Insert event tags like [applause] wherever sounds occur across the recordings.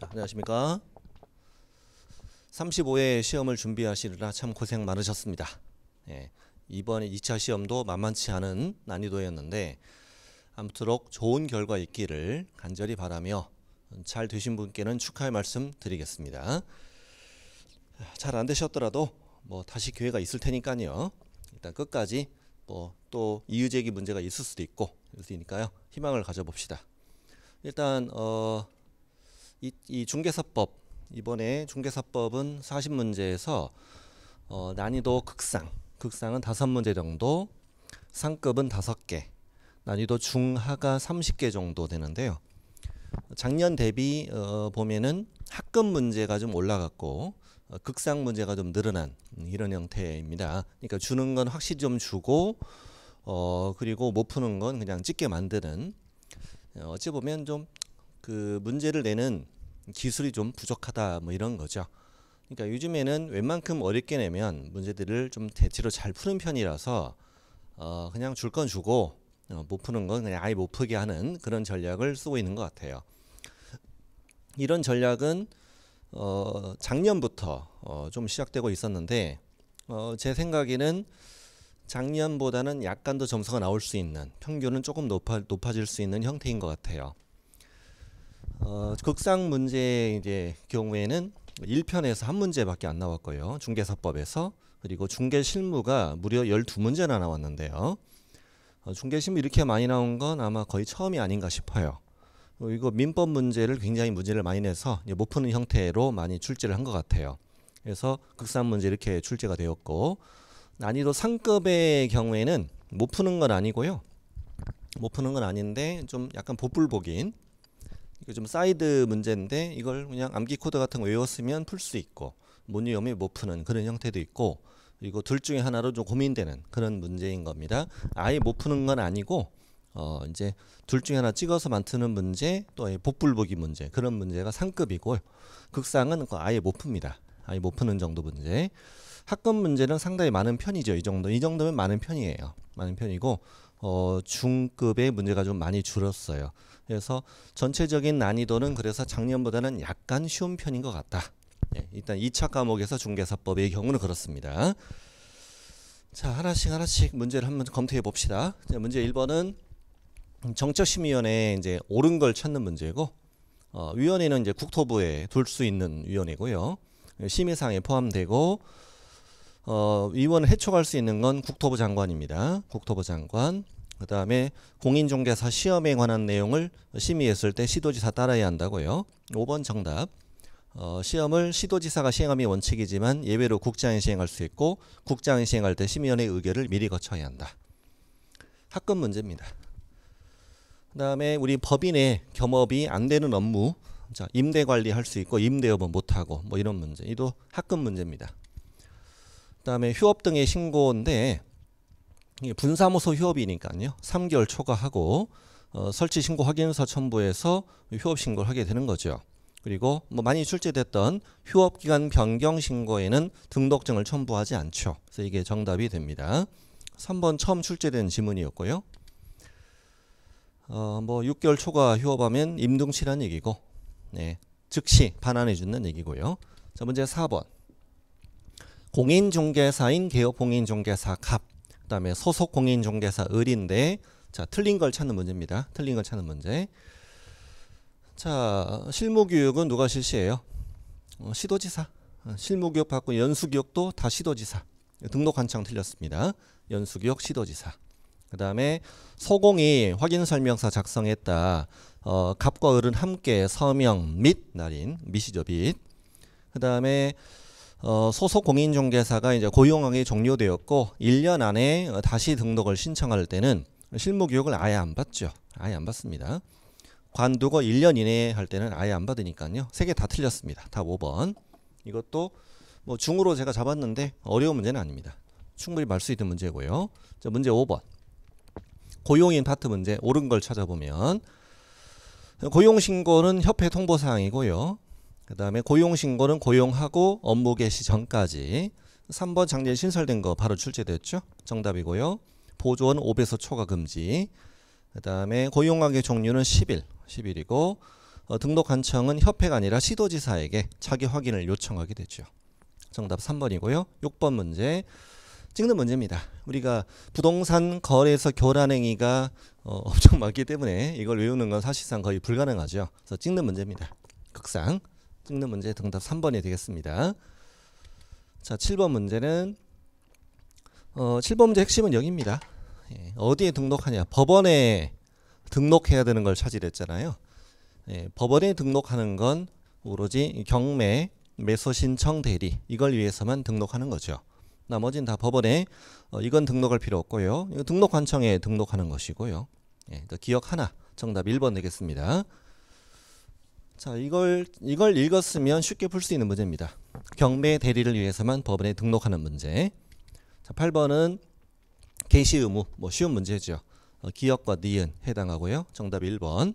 자, 안녕하십니까? 35회 시험을 준비하시느라 참 고생 많으셨습니다. 예, 이번에 2차 시험도 만만치 않은 난이도였는데 아무쪼록 좋은 결과 있기를 간절히 바라며 잘 되신 분께는 축하의 말씀 드리겠습니다. 잘 안 되셨더라도 뭐 다시 기회가 있을 테니까요. 일단 끝까지 뭐 또 이유제기 문제가 있을 수도 있고 있으니까요. 희망을 가져봅시다. 일단 어 이, 이 중개사법 이번에 중개사법은 4 0 문제에서 어, 난이도 극상 극상은 다섯 문제 정도 상급은 다섯 개 난이도 중하가 3 0개 정도 되는데요. 작년 대비 어, 보면은 학급 문제가 좀 올라갔고 어, 극상 문제가 좀 늘어난 이런 형태입니다. 그러니까 주는 건 확실히 좀 주고 어 그리고 못 푸는 건 그냥 찍게 만드는 어, 어찌 보면 좀그 문제를 내는 기술이 좀 부족하다 뭐 이런 거죠. 그러니까 요즘에는 웬만큼 어렵게 내면 문제들을 좀 대체로 잘 푸는 편이라서 어 그냥 줄 건 주고 어못 푸는 건 그냥 아예 못 푸게 하는 그런 전략을 쓰고 있는 것 같아요. 이런 전략은 어 작년부터 어좀 시작되고 있었는데 어제 생각에는 작년보다는 약간 더 점수가 나올 수 있는 평균은 조금 높아, 높아질 수 있는 형태인 것 같아요. 어, 극상 문제 이제 경우에는 1편에서 한 문제밖에 안 나왔고요. 중개사법에서 그리고 중개 실무가 무려 12문제나 나왔는데요. 어, 중개 실무 이렇게 많이 나온 건 아마 거의 처음이 아닌가 싶어요. 어, 이거 민법 문제를 굉장히 문제를 많이 내서 못 푸는 형태로 많이 출제를 한 것 같아요. 그래서 극상 문제 이렇게 출제가 되었고 난이도 상급의 경우에는 못 푸는 건 아니고요. 못 푸는 건 아닌데 좀 약간 보풀복인 요즘 그 사이드 문제인데 이걸 그냥 암기 코드 같은 거 외웠으면 풀 수 있고 못외염이못 푸는 그런 형태도 있고 그리고 둘 중에 하나로 좀 고민되는 그런 문제인 겁니다. 아예 못 푸는 건 아니고 어 이제 둘 중에 하나 찍어서 만드는 문제 또 복불복이 문제 그런 문제가 상급이고 극상은 그 아예 못 풉니다. 아예 못 푸는 정도 문제. 학급 문제는 상당히 많은 편이죠. 이 정도 이 정도면 많은 편이에요. 많은 편이고 어, 중급의 문제가 좀 많이 줄었어요. 그래서 전체적인 난이도는 그래서 작년보다는 약간 쉬운 편인 것 같다. 예, 일단 2차 과목에서 중개사법의 경우는 그렇습니다. 자, 하나씩 하나씩 문제를 한번 검토해 봅시다. 문제 1번은 정책심의위원회 이제 옳은 걸 찾는 문제고 어, 위원회는 이제 국토부에 둘 수 있는 위원회고요. 심의상에 포함되고 어, 위원을 해촉할 수 있는 건 국토부 장관입니다. 국토부 장관. 그 다음에 공인중개사 시험에 관한 내용을 심의했을 때 시도지사 따라야 한다고요. 5번 정답. 어, 시험을 시도지사가 시행함이 원칙이지만 예외로 국장이 시행할 수 있고 국장이 시행할 때 심의원의 의결을 미리 거쳐야 한다. 학급 문제입니다. 그 다음에 우리 법인의 겸업이 안 되는 업무 자 임대 관리할 수 있고 임대업은 못하고 뭐 이런 문제 이도 학급 문제입니다. 그다음에 휴업 등의 신고인데 분사무소 휴업이니까요. 3개월 초과하고 어, 설치 신고 확인서 첨부해서 휴업 신고를 하게 되는 거죠. 그리고 뭐 많이 출제됐던 휴업 기간 변경 신고에는 등록증을 첨부하지 않죠. 그래서 이게 정답이 됩니다. 3번 처음 출제된 지문이었고요. 어, 뭐 6개월 초과 휴업하면 임등치란 얘기고, 네, 즉시 반환해 주는 얘기고요. 자, 문제 4번. 공인중개사인 개업 공인중개사 갑, 그다음에 소속 공인중개사 을인데 자 틀린 걸 찾는 문제입니다. 틀린 걸 찾는 문제. 자 실무교육은 누가 실시해요? 어, 시도지사. 어, 실무교육 받고 연수교육도 다 시도지사. 등록 한창 틀렸습니다. 연수교육 시도지사. 그 다음에 소공이 확인설명서 작성했다. 어, 갑과 을은 함께 서명 및 날인 미시죠 및. 그 다음에 어, 소속 공인중개사가 이제 고용항기 종료되었고 1년 안에 다시 등록을 신청할 때는 실무교육을 아예 안 받죠. 아예 안 받습니다. 관두고 1년 이내에 할 때는 아예 안 받으니까요. 세 개 다 틀렸습니다. 다 5번. 이것도 뭐 중으로 제가 잡았는데 어려운 문제는 아닙니다. 충분히 말 수 있는 문제고요. 자, 문제 5번. 고용인 파트 문제 옳은 걸 찾아보면 고용 신고는 협회 통보 사항이고요. 그 다음에 고용신고는 고용하고 업무 개시 전까지 3번 작년 신설된 거 바로 출제됐죠. 정답이고요. 보조원 5배소 초과 금지 그 다음에 고용관계 종류는 10일 10일이고 어, 등록관청은 협회가 아니라 시도지사에게 자기 확인을 요청하게 되죠. 정답 3번이고요. 6번 문제 찍는 문제입니다. 우리가 부동산 거래에서 교란행위가 어, 엄청 많기 때문에 이걸 외우는 건 사실상 거의 불가능하죠. 그래서 찍는 문제입니다. 극상. 찍는 문제 등답 3번이 되겠습니다. 자, 7번 문제는 어, 7번 문제 핵심은 여기입니다. 예, 어디에 등록하냐? 법원에 등록해야 되는 걸 찾으랬잖아요. 예, 법원에 등록하는 건 오로지 경매, 매수 신청 대리 이걸 위해서만 등록하는 거죠. 나머지는 다 법원에 어, 이건 등록할 필요 없고요. 등록 관청에 등록하는 것이고요. 예, 기억 하나 정답 1번 되겠습니다. 자, 이걸 이걸 읽었으면 쉽게 풀 수 있는 문제입니다. 경매 대리를 위해서만 법원에 등록하는 문제. 자, 8번은 개시 의무. 뭐 쉬운 문제죠. 어, 기업과 니은 해당하고요. 정답 1번.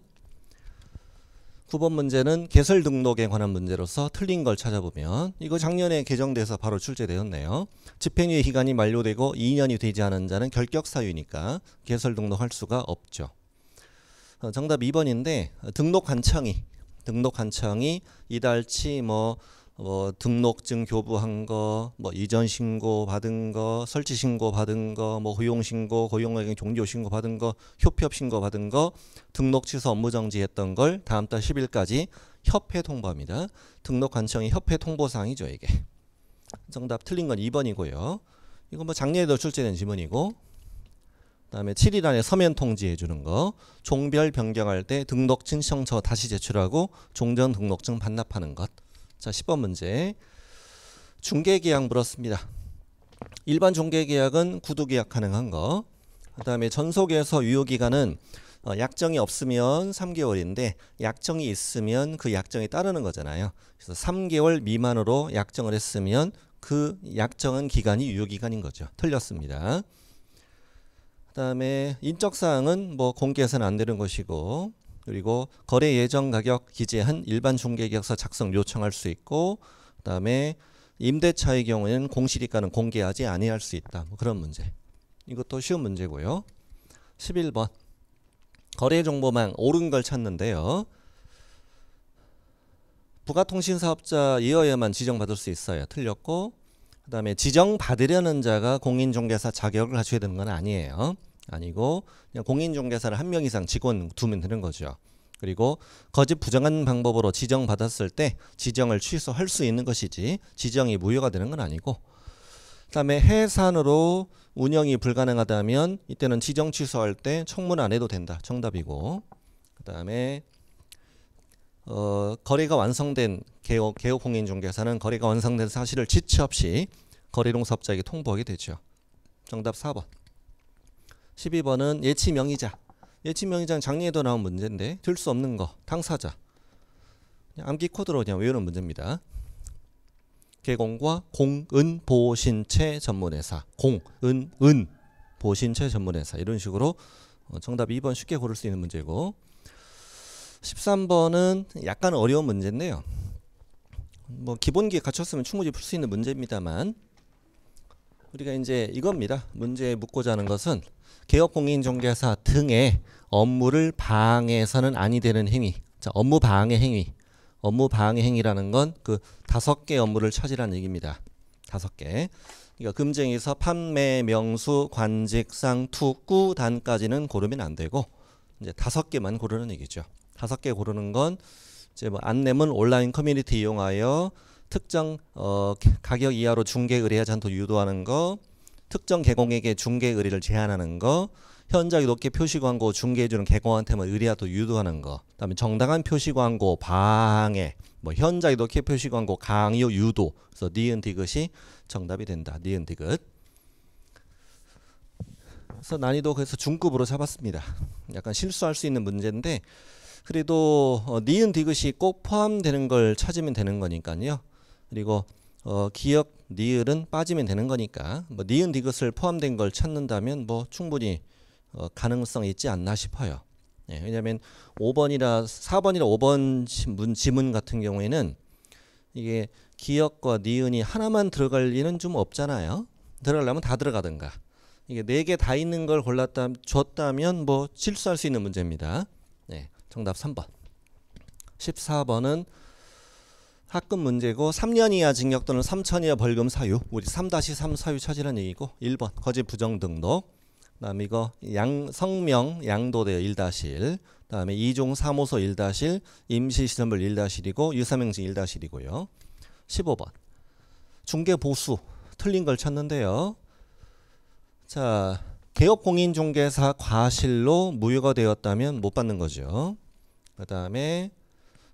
9번 문제는 개설 등록에 관한 문제로서 틀린 걸 찾아보면 이거 작년에 개정돼서 바로 출제되었네요. 집행유예 기간이 만료되고 2년이 되지 않은 자는 결격 사유니까 개설 등록할 수가 없죠. 어, 정답 2번인데 등록 관청이 등록 한창이 이달치 뭐, 뭐 등록증 교부한 거, 뭐 이전 신고 받은 거, 설치 신고 받은 거, 뭐허용 신고, 고용액 종료 신고 받은 거, 협협 신고 받은 거, 등록 취소 업무 정지했던 걸 다음 달 10일까지 협회 통보합니다. 등록 한청이 협회 통보 사항이죠 이게. 정답 틀린 건 2번이고요. 이건 뭐 작년에도 출제된 지문이고 그다음에 7일 안에 서면 통지해 주는 거, 종별 변경할 때 등록증 신청서 다시 제출하고 종전 등록증 반납하는 것. 자, 10번 문제. 중개 계약 물었습니다. 일반 중개 계약은 구두 계약 가능한 거. 그다음에 전속에서 유효 기간은 어, 약정이 없으면 3개월인데 약정이 있으면 그 약정에 따르는 거잖아요. 그래서 3개월 미만으로 약정을 했으면 그 약정은 기간이 유효 기간인 거죠. 틀렸습니다. 그다음에 인적 사항은 뭐 공개해서는 안 되는 것이고 그리고 거래 예정 가격 기재한 일반 중개 계약서 작성 요청할 수 있고 그다음에 임대차의 경우에는 공시지가는 공개하지 아니할 수 있다. 뭐 그런 문제. 이것도 쉬운 문제고요. 11번. 거래 정보망 옳은 걸 찾는데요. 부가통신사업자이어야만 지정받을 수 있어요. 틀렸고 그다음에 지정받으려는 자가 공인중개사 자격을 갖춰야 되는 건 아니에요. 아니고 그냥 공인중개사를 한 명 이상 직원 두면 되는 거죠. 그리고 거짓 부정한 방법으로 지정받았을 때 지정을 취소할 수 있는 것이지 지정이 무효가 되는 건 아니고 그다음에 해산으로 운영이 불가능하다면 이때는 지정 취소할 때 청문 안 해도 된다. 정답이고 그다음에 어, 거래가 완성된 개업, 개업공인 중개사는 거래가 완성된 사실을 지체 없이 거래농사업자에게 통보하게 되죠. 정답 4번. 12번은 예치 명의자. 예치 명의자는 작년에도 나온 문제인데 들 수 없는 거 당사자. 암기 코드로 그냥 외우는 문제입니다. 개공과 공은 보신체 전문회사 공은 은 보신체 전문회사 이런 식으로 어, 정답 2번 쉽게 고를 수 있는 문제고 13번은 약간 어려운 문제인데요. 뭐 기본기에 갖췄으면 충분히 풀 수 있는 문제입니다만 우리가 이제 이겁니다. 문제에 묻고자 하는 것은 개업 공인중개사 등의 업무를 방해해서는 아니 되는 행위. 자, 업무 방해 행위. 업무 방해 행위라는 건 그 다섯 개 업무를 차지라는 얘기입니다. 다섯 개. 그러니까 금쟁에서 판매, 명수, 관직상, 투구, 단까지는 고르면 안 되고 이제 다섯 개만 고르는 얘기죠. 다섯 개 고르는 건 이제 뭐 안내문 온라인 커뮤니티 이용하여 특정 어, 가격 이하로 중개 의뢰하지 않도 유도하는 거, 특정 개공에게 중개 의뢰를 제한하는 거, 현저하게 높게 표시 광고 중개해주는 개공한테만 뭐 의뢰하도 유도하는 거, 그다음에 정당한 표시 광고 방해, 뭐 현저하게 높게 표시 광고 강요 유도, 그래서 니은 디귿이 정답이 된다. 니은 디귿. 그래서 난이도 그래서 중급으로 잡았습니다. 약간 실수할 수 있는 문제인데 그래도 어, 니은 디귿이 꼭 포함되는 걸 찾으면 되는 거니까요. 그리고 어, 기억 니을은 빠지면 되는 거니까 뭐 니은 디귿을 포함된 걸 찾는다면 뭐 충분히 어, 가능성 있지 않나 싶어요. 예, 왜냐하면 5번이라 4번이라 5번 문, 지문 같은 경우에는 이게 기억과 니은이 하나만 들어갈 리는 좀 없잖아요. 들어가려면 다 들어가든가. 이게 네 개 다 있는 걸 골랐다 줬다면 뭐 실수할 수 있는 문제입니다. 네. 정답 3번. 14번은 학급 문제고 3년 이하 징역 또는 3천 이하 벌금 사유. 우리 3-3 사유 찾으라 얘기고 1번 거짓 부정 등록. 그다음 이거 양 성명 양도대요 1-1. 그다음에 이종 사무소 1-1, 임시 시설물 1-1이고 유사명증 1-1이고요. 15번. 중개 보수 틀린 걸 찾는데요. 자, 개업 공인중개사 과실로 무효가 되었다면 못 받는 거죠. 그 다음에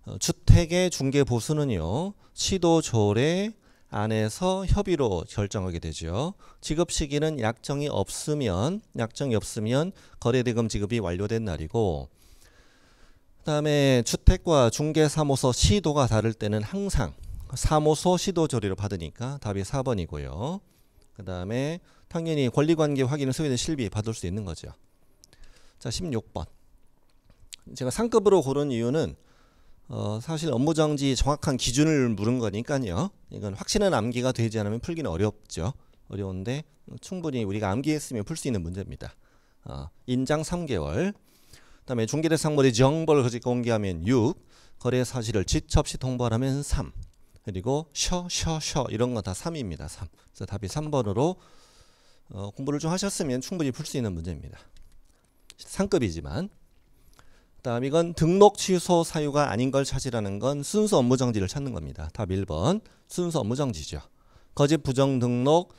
어, 주택의 중개 보수는요. 시도조례 안에서 협의로 결정하게 되죠. 지급 시기는 약정이 없으면 약정이 없으면 거래대금 지급이 완료된 날이고 그다음에 주택과 중개사무소 시도가 다를 때는 항상 사무소 시도 조리를 받으니까 답이 4번이고요. 그다음에 당연히 권리관계 확인을 소개된 실비 받을 수 있는 거죠. 자 16번. 제가 상급으로 고른 이유는 어, 사실 업무 정지 정확한 기준을 물은 거니까요. 이건 확신한 암기가 되지 않으면 풀기는 어렵죠. 어려운데 충분히 우리가 암기했으면 풀 수 있는 문제입니다. 어, 인장 3개월. 그다음에 중개대상물이 정보를 거짓 공개하면 6, 거래 사실을 지첩시 통보하면 3, 그리고 셔, 셔, 셔 이런 거 다 3입니다. 3. 그래서 답이 3번으로 어, 공부를 좀 하셨으면 충분히 풀 수 있는 문제입니다. 상급이지만 다음 이건 등록 취소 사유가 아닌 걸 찾으라는 건 순수 업무 정지를 찾는 겁니다. 답 1번 순수 업무 정지죠. 거짓 부정 등록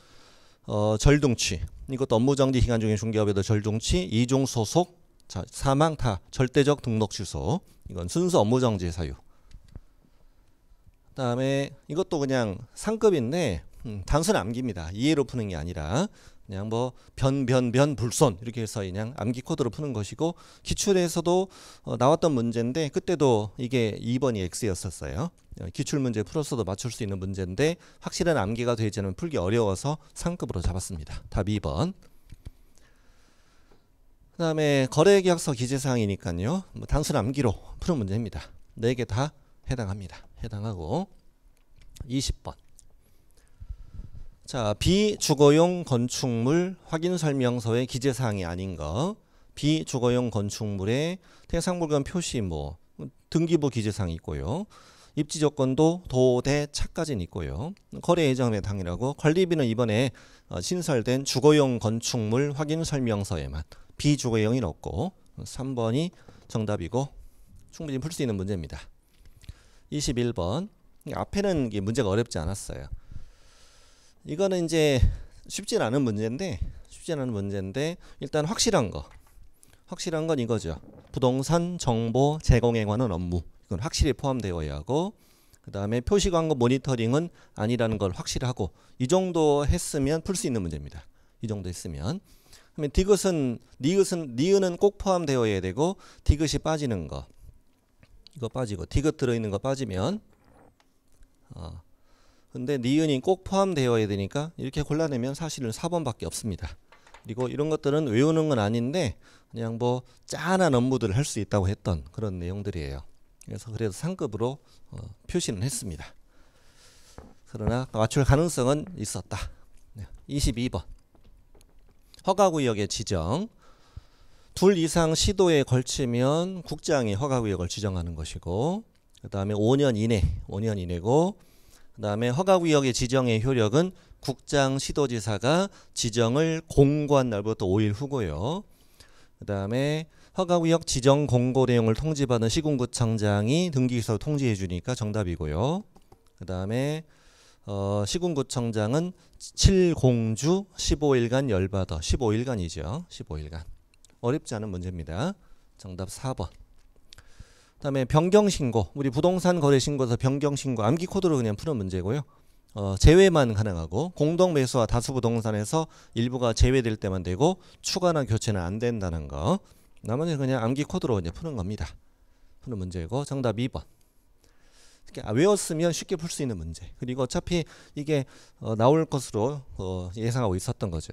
어, 절동취 이것도 업무 정지 기간 중인 중개업에도 절동취 이종 소속 자, 사망 타 절대적 등록 취소 이건 순수 업무 정지 사유. 그다음에 이것도 그냥 상급인데 음, 단순 암기입니다. 이해로 푸는 게 아니라 그냥 뭐 변변변 불손 이렇게 해서 그냥 암기 코드로 푸는 것이고 기출에서도 어, 나왔던 문제인데 그때도 이게 2번이 x였었어요. 어, 기출 문제 풀었어도 맞출 수 있는 문제인데 확실한 암기가 되지 않으면 풀기 어려워서 상급으로 잡았습니다. 답 2번. 그 다음에 거래계약서 기재사항이니까요. 뭐 단순 암기로 푸는 문제입니다. 4개 다 해당합니다. 해당하고 20번. 자, 비주거용 건축물 확인 설명서의 기재 사항이 아닌 거. 비주거용 건축물의 해상물건 표시 뭐 등기부 기재 사항이 있고요. 입지 조건도 도대 차까지는 있고요. 거래 예정 에당일하고 관리비는 이번에 어, 신설된 주거용 건축물 확인 설명서에만 비주거용이 없고 3번이 정답이고 충분히 풀 수 있는 문제입니다. 21번 앞에는 문제가 어렵지 않았어요. 이거는 이제 쉽진 않은 문제인데 쉽진 않은 문제인데 일단 확실한 거 확실한 건 이거죠. 부동산 정보 제공에 관한 업무 이건 확실히 포함되어야 하고 그 다음에 표시 광고 모니터링은 아니라는 걸 확실히 하고 이 정도 했으면 풀 수 있는 문제입니다. 이 정도 했으면 그러면 디귿은 니귿은 니은은 꼭 포함되어야 되고 디귿이 빠지는 거 이거 빠지고 디귿 들어있는 거 빠지면 어, 근데 니은이 꼭 포함되어야 되니까 이렇게 골라내면 사실은 4번밖에 없습니다. 그리고 이런 것들은 외우는 건 아닌데 그냥 뭐 짠한 업무들을 할 수 있다고 했던 그런 내용들이에요. 그래서 그래도 상급으로 어, 표시는 했습니다. 그러나 맞출 가능성은 있었다. 22번 허가구역의 지정 둘 이상 시도에 걸치면 국장이 허가구역을 지정하는 것이고 그 다음에 5년 이내 5년 이내고 그다음에 허가구역의 지정의 효력은 국장 시도지사가 지정을 공고한 날부터 5일 후고요. 그다음에 허가구역 지정 공고 내용을 통지받은 시군구청장이 등기기사로 통지해 주니까 정답이고요. 그다음에 어, 시군구청장은 7공주 15일간 열받아 15일간이죠. 15일간. 어렵지 않은 문제입니다. 정답 4번. 그다음에 변경 신고 우리 부동산 거래 신고에서 변경 신고 암기 코드로 그냥 푸는 문제고요. 어, 제외만 가능하고 공동 매수와 다수 부동산에서 일부가 제외될 때만 되고 추가나 교체는 안 된다는 거. 나머지는 그냥 암기 코드로 이제 푸는 겁니다. 푸는 문제고 정답 2번. 아, 외웠으면 쉽게 풀 수 있는 문제. 그리고 어차피 이게 어, 나올 것으로 어, 예상하고 있었던 거죠.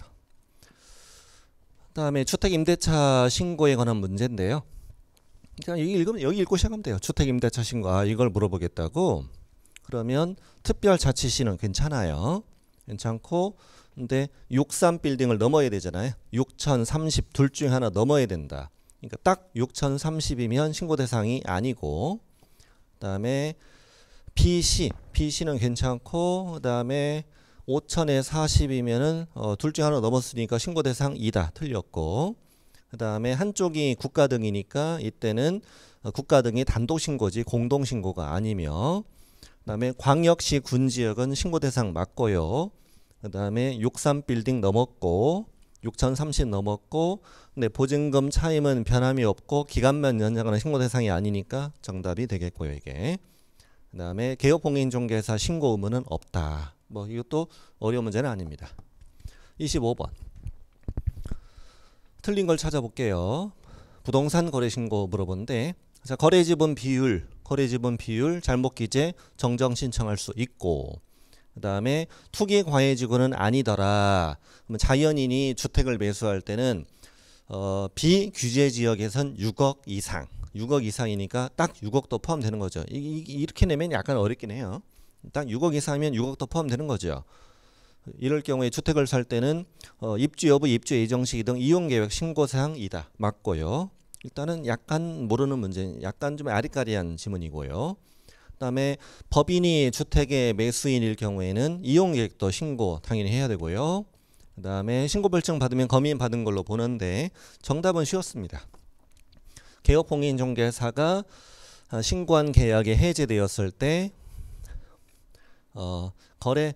그다음에 주택 임대차 신고에 관한 문제인데요. 그냥 그러니까 여기 읽으면 여기 읽고 시작하면 돼요. 주택임대차 신고 아 이걸 물어보겠다고 그러면 특별자치시는 괜찮아요. 괜찮고 근데 63 빌딩을 넘어야 되잖아요. 6030 둘 중에 하나 넘어야 된다. 그러니까 딱 6030이면 신고 대상이 아니고 그다음에 BC BC는 괜찮고 그다음에 5000에 40이면은 어, 둘 중에 하나 넘었으니까 신고 대상2다 틀렸고 그 다음에 한쪽이 국가 등이니까 이때는 어, 국가 등이 단독 신고지 공동 신고가 아니며 그 다음에 광역시 군 지역은 신고 대상 맞고요. 그 다음에 63 빌딩 넘었고 6,030 넘었고 근데 보증금 차임은 변함이 없고 기간만 연장하는 신고 대상이 아니니까 정답이 되겠고요 이게 그 다음에 개업공인중개사 신고 의무는 없다 뭐 이것도 어려운 문제는 아닙니다 25번 틀린 걸 찾아볼게요. 부동산 거래 신고 물어보는데 자, 거래 지분 비율, 거래 지분 비율 잘못 기재 정정 신청할 수 있고 그다음에 투기 과외 지구는 아니더라. 그러면 자연인이 주택을 매수할 때는 어, 비규제 지역에선 6억 이상, 6억 이상이니까 딱 6억도 포함되는 거죠. 이, 이, 이렇게 내면 약간 어렵긴 해요. 딱 6억 이상이면 6억도 포함되는 거죠. 이럴 경우에 주택을 살 때는 어, 입주 여부, 입주 예정 시기 등 이용 계획 신고 사항이다. 맞고요. 일단은 약간 모르는 문제, 약간 좀 아리까리한 지문이고요. 그다음에 법인이 주택의 매수인일 경우에는 이용 계획도 신고 당연히 해야 되고요. 그다음에 신고 벌증 받으면 검인 받은 걸로 보는데 정답은 쉬웠습니다. 개업 공인 중개사가 아, 신고한 계약이 해제되었을 때 어, 거래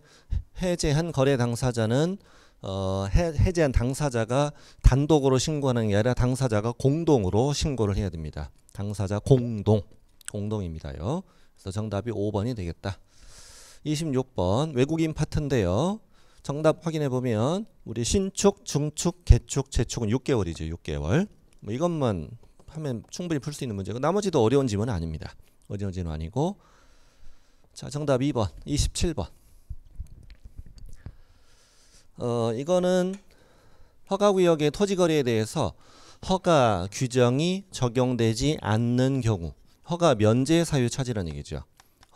해제한 거래 당사자는 어, 해, 제한 당사자가 단독으로 신고하는 게 아니라 당사자가 공동으로 신고를 해야 됩니다. 당사자 공동 공동입니다요. 그래서 정답이 5번이 되겠다. 26번 외국인 파트인데요. 정답 확인해 보면 우리 신축, 중축, 개축, 재축은 6개월이죠. 6개월. 뭐 이것만 하면 충분히 풀 수 있는 문제고 나머지도 어려운 지문은 아닙니다. 어려운 지문 아니고 자 정답 2번 27번 어, 이거는 허가구역의 토지거리에 대해서 허가 규정이 적용되지 않는 경우 허가 면제 사유 찾으라는 얘기죠.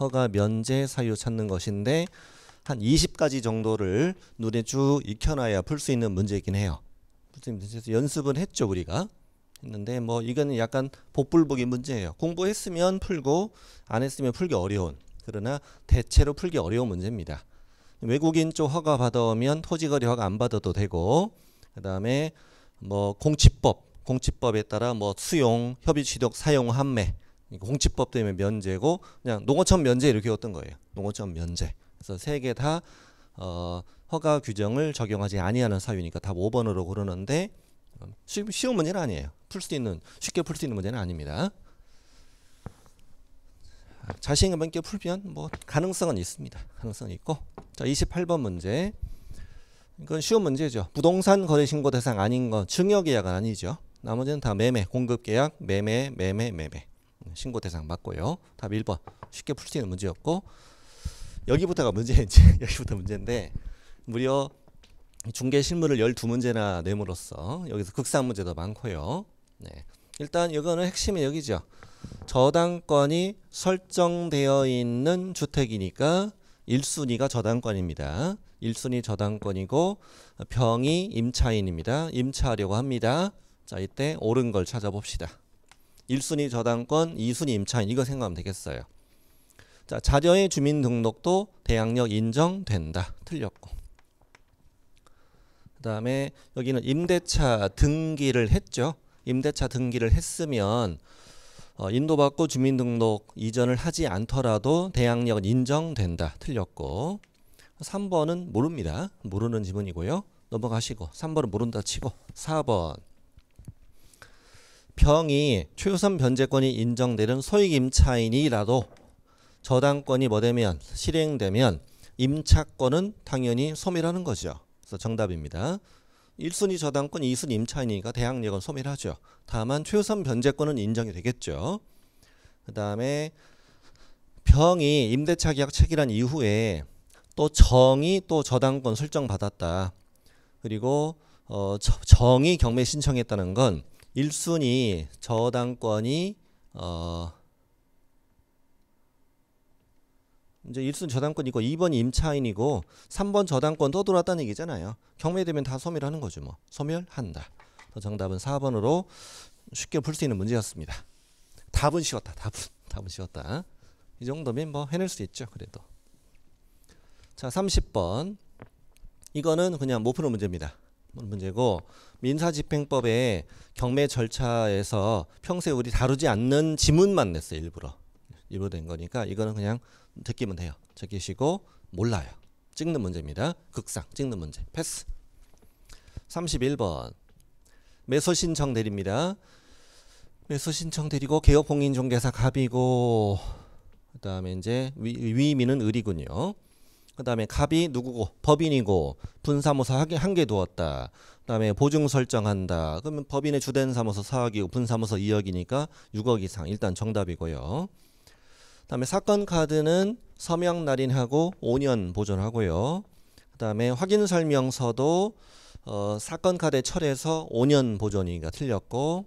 허가 면제 사유 찾는 것인데 한 20가지 정도를 눈에 쭉 익혀놔야 풀 수 있는 문제이긴 해요. 연습은 했죠 우리가 했는데 뭐이건 약간 복불복의 문제예요. 공부했으면 풀고 안 했으면 풀기 어려운 그러나 대체로 풀기 어려운 문제입니다. 외국인 쪽 허가 받아오면 토지거래 허가 안 받아도 되고 그다음에 뭐 공치법 공치법에 따라 뭐 수용 협의 취득 사용 판매 공치법 때문에 면제고 그냥 농어촌 면제 이렇게 어떤 거예요 농어촌 면제 그래서 세 개 다 어, 허가 규정을 적용하지 아니하는 사유니까 다 5번으로 그러는데 음, 쉬운 문제는 아니에요 풀 수 있는 쉽게 풀 수 있는 문제는 아닙니다. 자신감 있게 풀면 뭐 가능성은 있습니다. 가능성 있고. 자, 28번 문제. 이건 쉬운 문제죠. 부동산 거래 신고 대상 아닌 건 증여 계약은 아니죠. 나머지는 다 매매, 공급 계약, 매매, 매매, 매매. 음, 신고 대상 맞고요. 답 1번. 쉽게 풀수 있는 문제였고 여기부터가 문제인지 [laughs] 여기부터 문제인데 무려 중개 실무를 12문제나 내므로써 여기서 극산 문제도 많고요. 네. 일단 이거는 핵심이 여기죠. 저당권이 설정되어 있는 주택이니까 1순위가 저당권입니다. 1순위 저당권이고 병이 임차인입니다. 임차하려고 합니다. 자, 이때 옳은 걸 찾아봅시다. 1순위 저당권, 2순위 임차인 이거 생각하면 되겠어요. 자, 자녀의 주민등록도 대항력 인정된다. 틀렸고. 그다음에 여기는 임대차 등기를 했죠. 임대차 등기를 했으면 어, 인도받고 주민등록 이전을 하지 않더라도 대항력은 인정된다. 틀렸고 3번은 모릅니다. 모르는 지문이고요. 넘어가시고 3번은 모른다 치고 4번 병이 최우선 변제권이 인정되는 소액임차인이라도 저당권이 뭐되면 실행되면 임차권은 당연히 소멸하는 거죠. 그래서 정답입니다. 1순위 저당권, 2순위 임차인이니까 대항력은 소멸 하죠. 다만 최우선 변제권은 인정이 되겠죠. 그 다음에 병이 임대차 계약 체결한 이후에 또 정이 또 저당권 설정받았다. 그리고 어, 정이 경매 신청했다는 건 1순위 저당권이 어, 이제 1순 저당권이고 2번 임차인이고 3번 저당권 떠돌았다는 얘기잖아요. 경매되면 다 소멸하는 거죠. 뭐 소멸한다. 정답은 4번으로 쉽게 풀 수 있는 문제였습니다. 답은 쉬웠다. 답은 답은 쉬웠다. 이 정도면 뭐 해낼 수 있죠. 그래도 자 30번 이거는 그냥 못 푸는 문제입니다. 문제고 민사집행법의 경매 절차에서 평소에 우리 다루지 않는 지문만 냈어요. 일부러 일부된 거니까 이거는 그냥 듣기면 돼요. 적기시고 몰라요. 찍는 문제입니다. 극상 찍는 문제. 패스. 31번. 매수 신청 내립니다. 매수 신청 드리고 개업 공인 중개사 갑이고 그다음에 이제 위, 위민은 을이군요. 그다음에 갑이 누구고 법인이고 분사무소 한개 두었다. 그다음에 보증 설정한다. 그러면 법인의 주된 사무소 4억이고 분사무소 2억이니까 6억 이상 일단 정답이고요. 다음에 사건 카드는 서명 날인하고 5년 보존하고요. 그 다음에 확인 설명서도 어, 사건 카드철에서 5년 보존이니까 틀렸고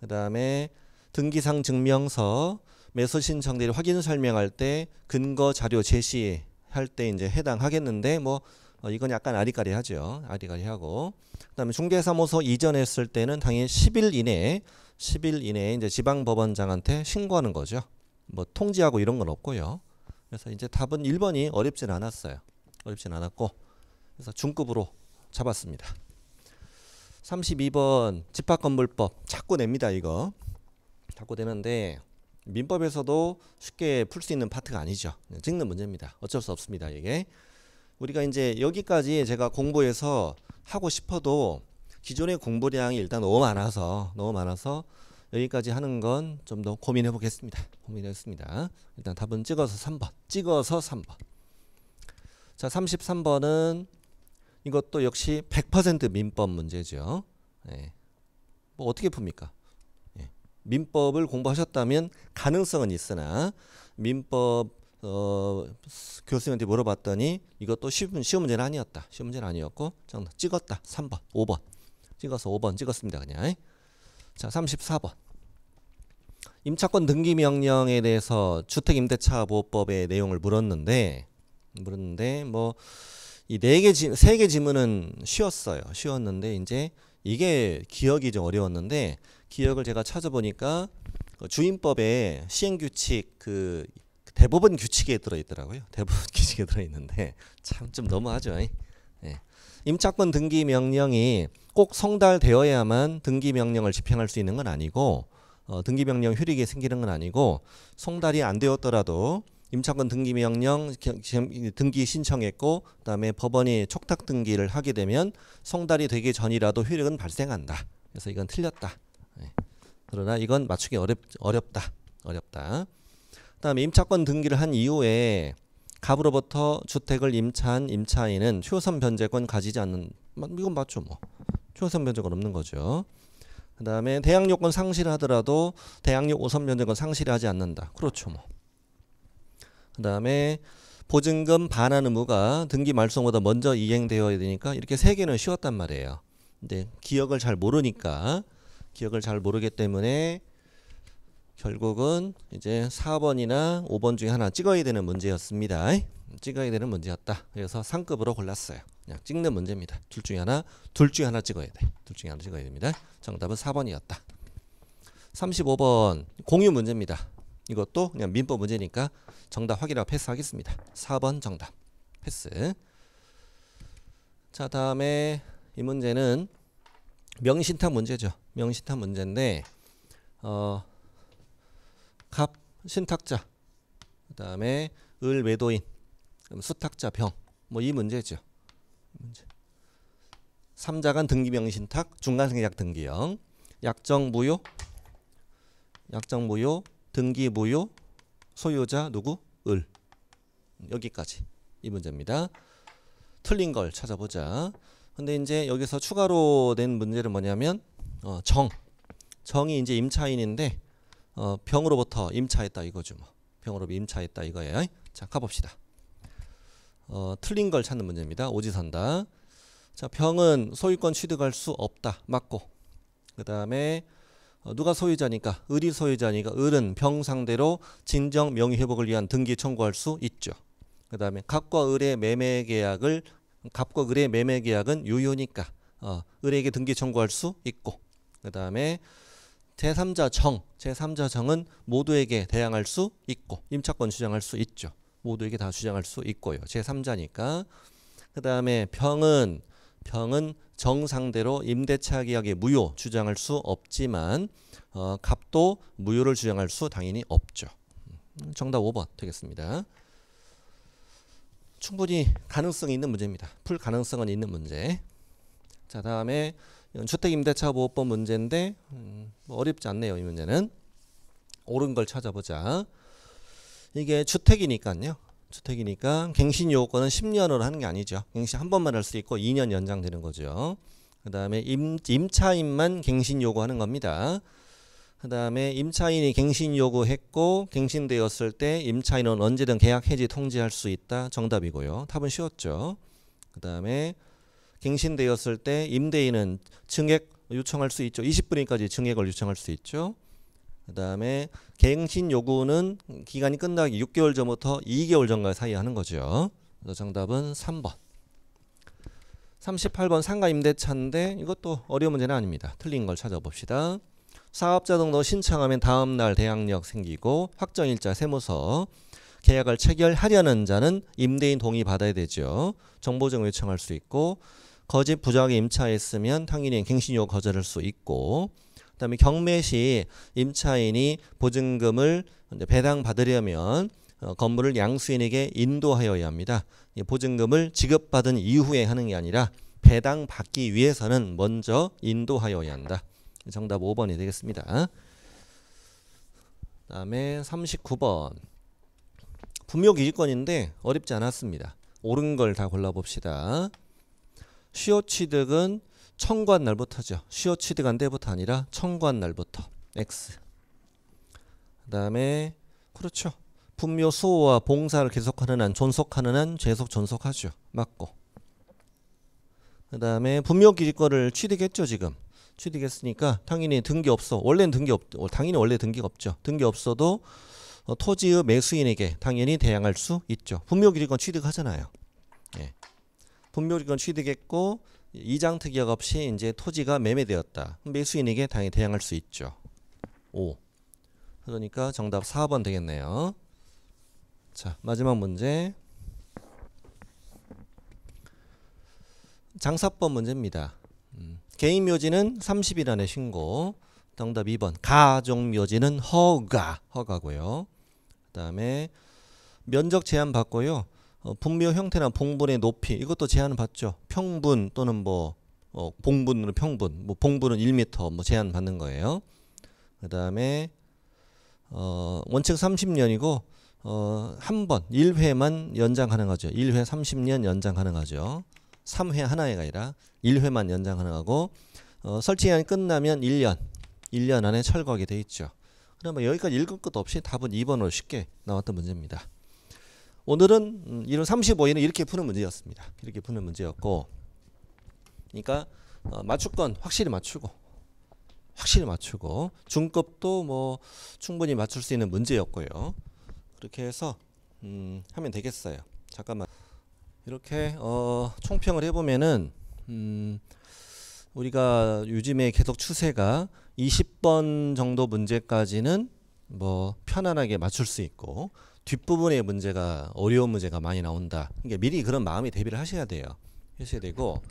그 다음에 등기상 증명서 매수 신청대를 확인 설명할 때 근거 자료 제시할 때 이제 해당하겠는데 뭐 어, 이건 약간 아리까리하죠. 아리까리하고 그다음에 중개사무소 이전했을 때는 당연히 10일 이내에 10일 이내 이제 지방법원장한테 신고하는 거죠. 뭐 통지하고 이런 건 없고요. 그래서 이제 답은 1번이 어렵진 않았어요. 어렵진 않았고 그래서 중급으로 잡았습니다. 32번 집합건물법 자꾸 냅니다 이거 자꾸 되는데 민법에서도 쉽게 풀 수 있는 파트가 아니죠 찍는 문제입니다 어쩔 수 없습니다 이게 우리가 이제 여기까지 제가 공부해서 하고 싶어도 기존의 공부량이 일단 너무 많아서 너무 많아서 여기까지 하는 건 좀 더 고민해 보겠습니다. 고민했습니다. 일단 답은 찍어서 3번. 찍어서 3번. 자, 33번은 이것도 역시 100% 민법 문제죠. 예. 뭐 어떻게 풉니까? 예. 민법을 공부하셨다면 가능성은 있으나 민법 어, 교수님한테 물어봤더니 이것도 쉬운, 쉬운 문제는 아니었다. 쉬운 문제는 아니었고 찍었다. 3번, 5번. 찍어서 5번 찍었습니다. 그냥. 자, 34번. 임차권 등기 명령에 대해서 주택 임대차 보호법의 내용을 물었는데 물었는데 뭐 이 네개세개 지문은 쉬웠어요. 쉬웠는데 이제 이게 기억이 좀 어려웠는데 기억을 제가 찾아보니까 그 주임법의 시행 규칙 그대부분 규칙에 들어 있더라고요. 대부분 규칙에 들어 있는데 참 좀 너무하죠. 예. 임차권 등기 명령이 꼭 성달되어야만 등기 명령을 집행할 수 있는 건 아니고 어, 등기명령 효력이 생기는 건 아니고 송달이 안 되었더라도 임차권 등기명령 등기 신청했고 그다음에 법원이 촉탁 등기를 하게 되면 송달이 되기 전이라도 효력은 발생한다. 그래서 이건 틀렸다. 예. 그러나 이건 맞추기 어렵 어렵다. 어렵다. 그다음에 임차권 등기를 한 이후에 갑으로부터 주택을 임차한 임차인은 최우선 변제권 가지지 않는 뭐, 이건 맞죠 뭐. 최우선 변제권 없는 거죠. 그 다음에 대항 요건 상실하더라도 대항력 오선 변제권 상실하지 않는다. 그렇죠 뭐. 그 다음에 보증금 반환 의무가 등기 말소보다 먼저 이행되어야 되니까 이렇게 세 개는 쉬웠단 말이에요. 근데 기억을 잘 모르니까 기억을 잘 모르기 때문에 결국은 이제 4번이나 5번 중에 하나 찍어야 되는 문제였습니다. 찍어야 되는 문제였다. 그래서 상급으로 골랐어요. 그냥 찍는 문제입니다. 둘 중에 하나, 둘 중에 하나 찍어야 돼. 둘 중에 하나 찍어야 됩니다. 정답은 4번이었다. 35번 공유 문제입니다. 이것도 그냥 민법 문제니까 정답 확인하고 패스하겠습니다. 4번 정답. 패스. 자, 다음에 이 문제는 명신탁 문제죠. 명신탁 문제인데 어, 갑 신탁자 그다음에 을 외도인 수탁자 병뭐 이 문제죠. 문제. 3자간 등기명신탁 의 중간생략 등기형 약정 무효 약정 무효 등기 무효 소유자 누구 을 여기까지 이 문제입니다. 틀린 걸 찾아보자. 근데 이제 여기서 추가로 된 문제는 뭐냐면 어, 정 정이 이제 임차인인데 어, 병으로부터 임차했다 이거죠. 뭐. 병으로 임차했다 이거예요. 자 가봅시다. 어, 틀린 걸 찾는 문제입니다. 오지선다. 자, 병은 소유권 취득할 수 없다. 맞고. 그 다음에 어, 누가 소유자니까 을이 소유자니까 을은 병 상대로 진정 명의 회복을 위한 등기 청구할 수 있죠. 그 다음에 갑과 을의 매매 계약을 갑과 을의 매매 계약은 유효니까 어, 을에게 등기 청구할 수 있고 그 다음에 제3자 정, 제3자 정은 모두에게 대항할 수 있고 임차권 주장할 수 있죠. 모두에게 다 주장할 수 있고요. 제3자니까. 그 다음에 병은 병은 정상대로 임대차 계약의 무효 주장할 수 없지만 어, 값도 무효를 주장할 수 당연히 없죠. 음, 정답 5번 되겠습니다. 충분히 가능성이 있는 문제입니다. 풀 가능성은 있는 문제. 자 다음에 주택임대차보호법 문제인데 음, 뭐 어렵지 않네요. 이 문제는. 옳은 걸 찾아보자. 이게 주택이니까요. 주택이니까 갱신 요건은 10년으로 하는 게 아니죠. 갱신 한 번만 할 수 있고 2년 연장되는 거죠. 그 다음에 임차인만 갱신 요구하는 겁니다. 그 다음에 임차인이 갱신 요구했고 갱신되었을 때 임차인은 언제든 계약 해지 통지할 수 있다. 정답이고요. 답은 쉬웠죠. 그 다음에 갱신되었을 때 임대인은 증액 요청할 수 있죠. 20분인까지 증액을 요청할 수 있죠. 그다음에 갱신 요구는 기간이 끝나기 6개월 전부터 2개월 전가 사이 하는 거죠. 그래서 정답은 3번. 38번 상가 임대차인데 이것도 어려운 문제는 아닙니다. 틀린 걸 찾아봅시다. 사업자 등록 신청하면 다음 날 대항력 생기고 확정일자 세무서 계약을 체결하려는 자는 임대인 동의 받아야 되죠. 정보증 요청할 수 있고 거짓 부작위 임차했으면 당일인 갱신요 거절할 수 있고 그다음에 경매 시 임차인이 보증금을 배당받으려면 어, 건물을 양수인에게 인도하여야 합니다. 보증금을 지급받은 이후에 하는 게 아니라 배당받기 위해서는 먼저 인도하여야 한다. 정답 5번이 되겠습니다. 다음에 39번 분묘기지권인데 어렵지 않았습니다. 옳은 걸 다 골라봅시다. 수요취득은 청구한 날부터죠. 쉬어치득한 때부터 아니라 청구한 날부터 x. 그다음에 그렇죠. 분묘 수호와 봉사를 계속하는 한 존속하는 한 계속 존속하죠. 맞고. 그다음에 분묘 기지권을 취득했죠, 지금. 취득했으니까 당연히 등기 없어. 원래는 등기 없 어, 당연히 원래 등기가 없죠. 등기 없어도 어, 토지의 매수인에게 당연히 대항할 수 있죠. 분묘 기지권 취득하잖아요. 예. 분묘 기지권 취득했고 이장 특약 없이 이제 토지가 매매되었다. 매수인에게 당연히 대항할 수 있죠. 5. 그러니까 정답 4번 되겠네요. 자, 마지막 문제. 장사법 문제입니다. 음, 개인 묘지는 30일 안에 신고. 정답 2번. 가족 묘지는 허가. 허가고요. 그다음에 면적 제한 받고요. 어, 분묘 형태나 봉분의 높이 이것도 제한을 받죠. 평분 또는 뭐 어, 봉분으로 평분, 뭐 봉분은 1m 뭐 제한 받는 거예요. 그 다음에 어, 원칙 30년이고 어, 한 번, 1회만 연장 가능하죠. 1회 30년 연장 가능하죠. 3회 하나가 아니라 1회만 연장 가능하고 어, 설치 기간이 끝나면 1년, 1년 안에 철거하게 돼 있죠. 그러 여기까지 읽을 것도 없이 답은 2번으로 쉽게 나왔던 문제입니다. 오늘은 음, 이런 35회는 이렇게 푸는 문제였습니다. 이렇게 푸는 문제였고 그러니까 어, 맞추건 확실히 맞추고 확실히 맞추고 중급도 뭐 충분히 맞출 수 있는 문제였고요. 그렇게 해서 음, 하면 되겠어요. 잠깐만 이렇게 어, 총평을 해보면은 음, 우리가 요즘에 계속 추세가 20번 정도 문제까지는 뭐 편안하게 맞출 수 있고 뒷부분의 문제가 어려운 문제가 많이 나온다. 그러니까 미리 그런 마음의 대비를 하셔야 돼요. 하셔야 되고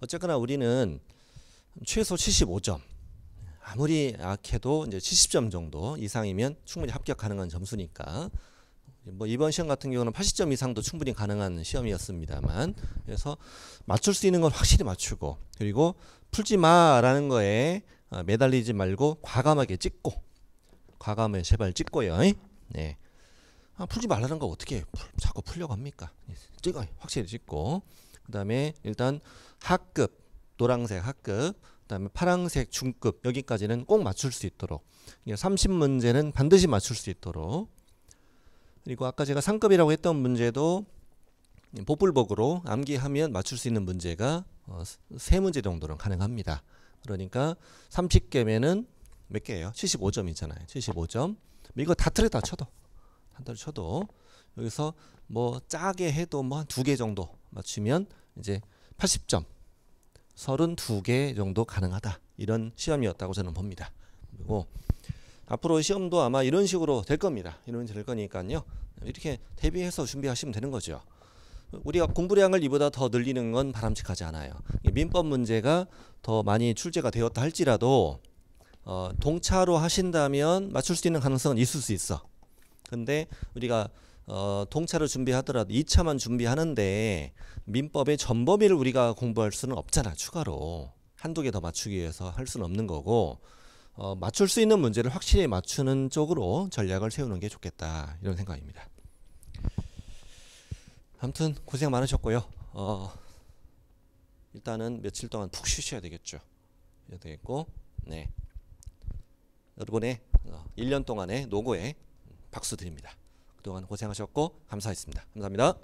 어쨌거나 우리는 최소 75점 아무리 약해도 이제 70점 정도 이상이면 충분히 합격하는 건 점수니까 뭐 이번 시험 같은 경우는 80점 이상도 충분히 가능한 시험이었습니다만 그래서 맞출 수 있는 건 확실히 맞추고 그리고 풀지 마라는 거에 어, 매달리지 말고 과감하게 찍고 과감하게 제발 찍고요. 네. 아, 풀지 말라는 거 어떻게 풀, 자꾸 풀려고 합니까? 예, 찍어 확실히 찍고 그 다음에 일단 학급 노란색 학급 그 다음에 파란색 중급 여기까지는 꼭 맞출 수 있도록 30문제는 반드시 맞출 수 있도록 그리고 아까 제가 상급이라고 했던 문제도 보풀복으로 암기하면 맞출 수 있는 문제가 어, 세 문제 정도는 가능합니다. 그러니까 30개면은 몇 개예요? 75점이잖아요. 75점. 이거 다 틀에 다 쳐도 한달 쳐도 여기서 뭐 짜게 해도 뭐한두개 정도 맞추면 이제 80점 32개 정도 가능하다 이런 시험이었다고 저는 봅니다 그리고 앞으로 시험도 아마 이런 식으로 될 겁니다 이런 식으로 될 거니까요 이렇게 대비해서 준비하시면 되는 거죠 우리가 공부량을 이보다 더 늘리는 건 바람직하지 않아요 민법 문제가 더 많이 출제가 되었다 할지라도 어, 동차로 하신다면 맞출 수 있는 가능성은 있을 수 있어 근데 우리가 어, 동차를 준비하더라도 2차만 준비하는데 민법의 전 범위를 우리가 공부할 수는 없잖아 추가로 한두 개 더 맞추기 위해서 할 수는 없는 거고 어, 맞출 수 있는 문제를 확실히 맞추는 쪽으로 전략을 세우는 게 좋겠다 이런 생각입니다. 아무튼 고생 많으셨고요. 어, 일단은 며칠 동안 푹 쉬셔야 되겠죠. 되겠고 네 여러분의 1년 어, 동안의 노고에 박수 드립니다. 그동안 고생하셨고 감사했습니다. 감사합니다.